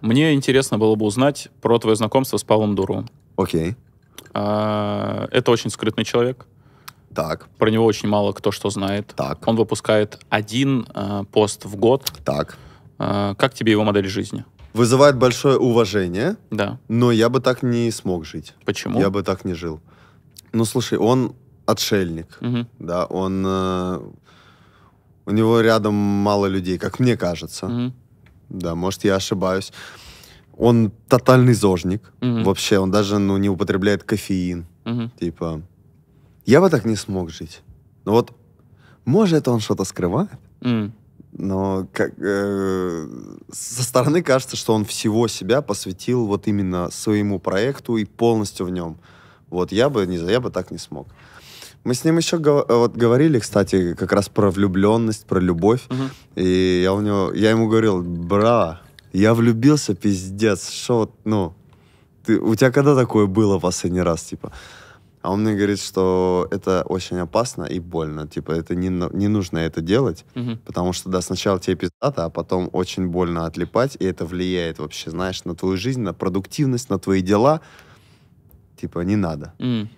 Мне интересно было бы узнать про твое знакомство с Павлом Дуровым. Окей. А, это очень скрытный человек. Так. Про него очень мало кто что знает. Так. Он выпускает один а, пост в год. Так. А, как тебе его модель жизни? Вызывает большое уважение. Да. Но я бы так не смог жить. Почему? Я бы так не жил. Ну, слушай, он отшельник. Угу. Да, он... Э, у него рядом мало людей, как мне кажется. Угу да, может, я ошибаюсь. Он тотальный зожник. Угу. Вообще, он даже ну, не употребляет кофеин. Угу. Типа, я бы так не смог жить. Но ну вот, может, он что-то скрывает, угу. но как, э, со стороны кажется, что он всего себя посвятил вот именно своему проекту и полностью в нем. Вот я бы не я бы так не смог. Мы с ним еще вот говорили, кстати, как раз про влюбленность, про любовь. Угу. И я у него, я ему говорил, бра, я влюбился, пиздец, что, ну, ты, у тебя когда такое было последний раз, типа? А он мне говорит, что это очень опасно и больно. Типа, это не, не нужно это делать, угу. потому что, да, сначала тебе пиздата, а потом очень больно отлипать, и это влияет вообще, знаешь, на твою жизнь, на продуктивность, на твои дела. Типа, не надо. Mm.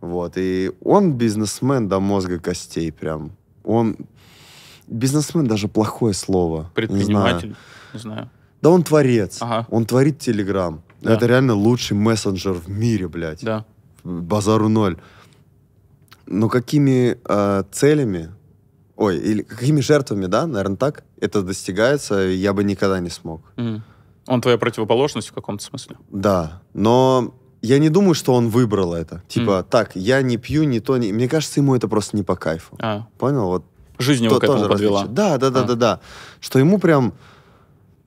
Вот, и он бизнесмен до мозга костей прям. Он... Бизнесмен даже плохое слово. Предприниматель? Не знаю. Не знаю. Да он творец. Ага. Он творит Телеграм. Да. Это реально лучший мессенджер в мире, блядь. Да. Базару ноль. Но какими э, целями, ой, или какими жертвами, да, наверное, так, это достигается, я бы никогда не смог. Mm. Он твоя противоположность в каком-то смысле. Да, но я не думаю, что он выбрал это. Типа, mm. так, я не пью, не то, не... Мне кажется, ему это просто не по кайфу. А. Понял? Вот. Жизнь его к этому подвела. Да, да, да, а. да, да. Что ему прям,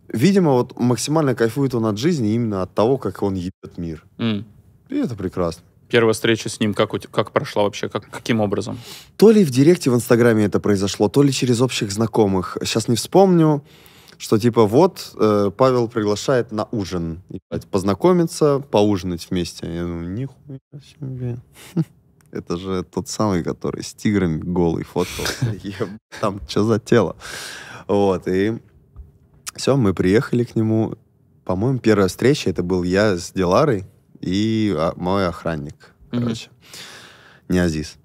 видимо, вот максимально кайфует он от жизни именно от того, как он ебет мир. Mm. И это прекрасно. Первая встреча с ним как, у как прошла вообще? Как, каким образом? То ли в директе в Инстаграме это произошло, то ли через общих знакомых. Сейчас не вспомню что типа вот э, Павел приглашает на ужин, познакомиться, поужинать вместе. Я думаю, нихуя себе. Это же тот самый, который с тиграми голый фоткал. Там что за тело? Вот, и все, мы приехали к нему. По-моему, первая встреча, это был я с Диларой и а, мой охранник, короче. Не Азиз.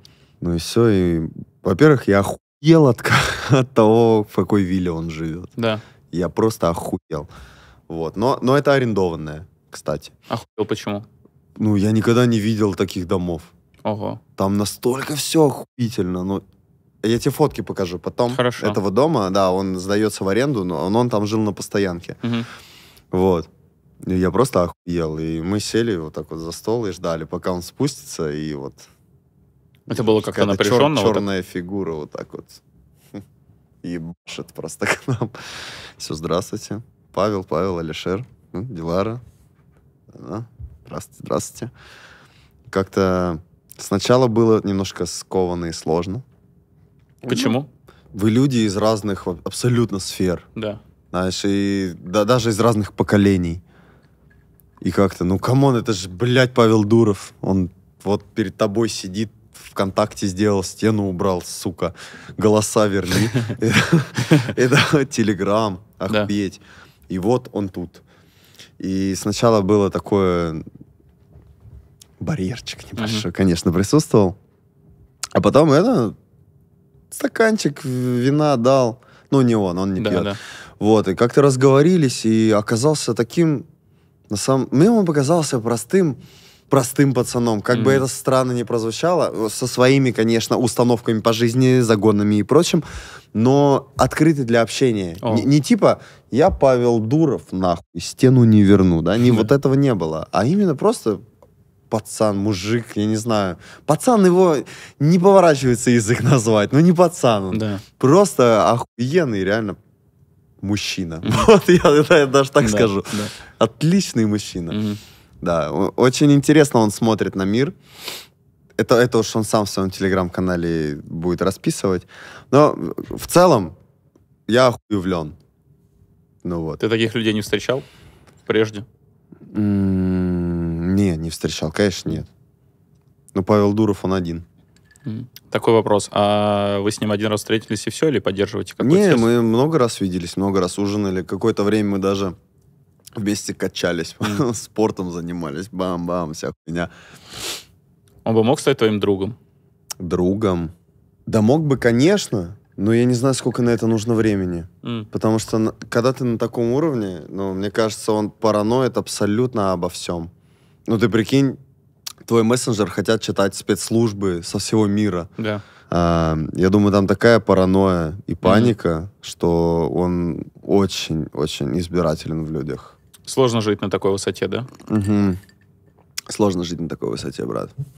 Ну и все, и, во-первых, я охуел от, от того, в какой вилле он живет. Да. Я просто охуел. Вот. Но, но это арендованное, кстати. Охуел почему? Ну, я никогда не видел таких домов. Ого. Там настолько все охуительно. Ну, я тебе фотки покажу потом Хорошо. этого дома. Да, он сдается в аренду, но он, он там жил на постоянке. Угу. Вот. Я просто охуел. И мы сели вот так вот за стол и ждали, пока он спустится, и вот... Это было как-то напряженно? Чер- черная вот фигура вот так вот и башит просто к нам. Все, здравствуйте. Павел, Павел, Алишер, Дилара. Здравствуйте, здравствуйте. Как-то сначала было немножко скованно и сложно. Ну, почему? Вы люди из разных абсолютно сфер. Да. Знаешь, и да, даже из разных поколений. И как-то, ну, камон, это же, блядь, Павел Дуров. Он вот перед тобой сидит ВКонтакте сделал, стену убрал, сука. Голоса верни. Это Телеграм, охуеть. И вот он тут. И сначала было такое... Барьерчик небольшой, конечно, присутствовал. А потом это... Стаканчик вина дал. Ну, не он, он не пьет. Вот, и как-то разговорились, и оказался таким... На самом... Мне ну, он показался простым простым пацаном. Как mm бы это странно не прозвучало, э, со своими, конечно, установками по жизни, загонами и прочим, но открытый для общения. Oh. Не, не типа «я Павел Дуров, нахуй, стену не верну», да, не mm вот этого не было, а именно просто пацан, мужик, я не знаю. Пацан его не поворачивается язык назвать, ну не пацан он. Да. Просто охуенный, реально мужчина. mm Вот я, я, я даже так да, скажу. Да. Отличный мужчина. mm да, очень интересно он смотрит на мир. Это, это уж он сам в своем телеграм-канале будет расписывать. Но в целом я охуевлен. Ну вот. Ты таких людей не встречал прежде? М-м- не, не встречал, конечно, нет. Ну, Павел Дуров, он один. Такой вопрос. А вы с ним один раз встретились и все, или поддерживаете Не, связь? мы много раз виделись, много раз ужинали. Какое-то время мы даже Вместе качались, mm. спортом занимались, бам-бам, вся хуйня. Он бы мог стать твоим другом? Другом? Да мог бы, конечно, но я не знаю, сколько на это нужно времени. Mm. Потому что когда ты на таком уровне, ну, мне кажется, он параноид абсолютно обо всем. Ну, ты прикинь, твой мессенджер хотят читать спецслужбы со всего мира. Да. А, я думаю, там такая паранойя и паника, mm-hmm. что он очень-очень избирателен в людях. Сложно жить на такой высоте, да? Угу. Сложно жить на такой высоте, брат.